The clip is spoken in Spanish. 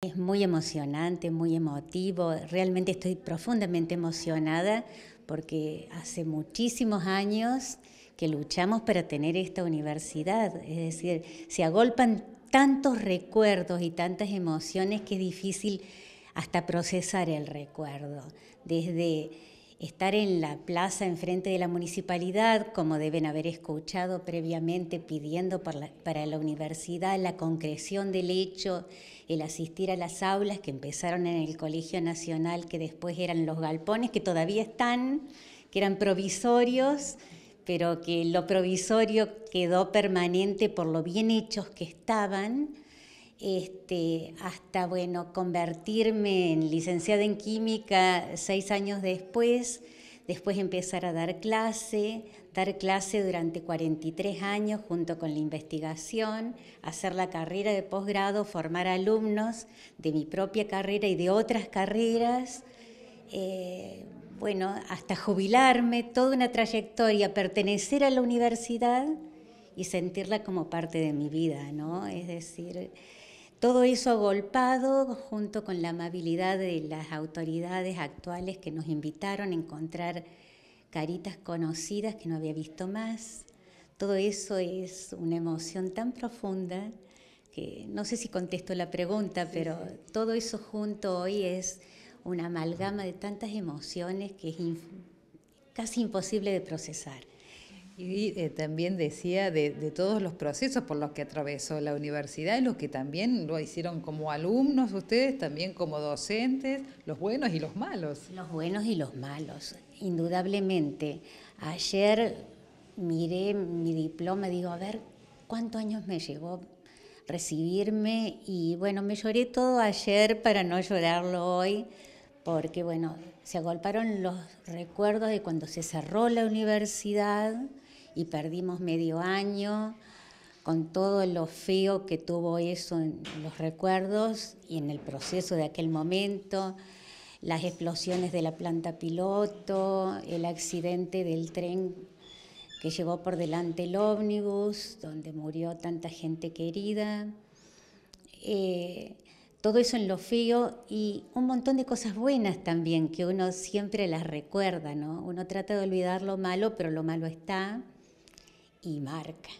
Es muy emocionante, muy emotivo. Realmente estoy profundamente emocionada porque hace muchísimos años que luchamos para tener esta universidad. Es decir, se agolpan tantos recuerdos y tantas emociones que es difícil hasta procesar el recuerdo. Desde estar en la plaza enfrente de la municipalidad, como deben haber escuchado previamente, pidiendo para la universidad la concreción del hecho, el asistir a las aulas que empezaron en el Colegio Nacional, que después eran los galpones, que todavía están, que eran provisorios pero que lo provisorio quedó permanente por lo bien hechos que estaban, este, hasta bueno, convertirme en licenciada en química seis años después, después empezar a dar clase, dar clase durante 43 años junto con la investigación, hacer la carrera de posgrado, formar alumnos de mi propia carrera y de otras carreras, eh, bueno, hasta jubilarme, toda una trayectoria, pertenecer a la universidad y sentirla como parte de mi vida, ¿no? Es decir, todo eso agolpado junto con la amabilidad de las autoridades actuales que nos invitaron a encontrar caritas conocidas que no había visto más. Todo eso es una emoción tan profunda que no sé si contesto la pregunta, pero todo eso junto hoy es una amalgama de tantas emociones que es casi imposible de procesar. Y eh, también decía de, todos los procesos por los que atravesó la universidad y los que también lo hicieron como alumnos ustedes, también como docentes, los buenos y los malos. Los buenos y los malos, indudablemente. Ayer miré mi diploma, digo, a ver, ¿cuántos años me llegó recibirme? Y bueno, me lloré todo ayer para no llorarlo hoy, porque bueno, se agolparon los recuerdos de cuando se cerró la universidad y perdimos medio año con todo lo feo que tuvo eso en los recuerdos y en el proceso de aquel momento, las explosiones de la planta piloto, el accidente del tren que llevó por delante el ómnibus, donde murió tanta gente querida. Eh, todo eso en lo feo y un montón de cosas buenas también que uno siempre las recuerda, ¿no? Uno trata de olvidar lo malo, pero lo malo está y marca.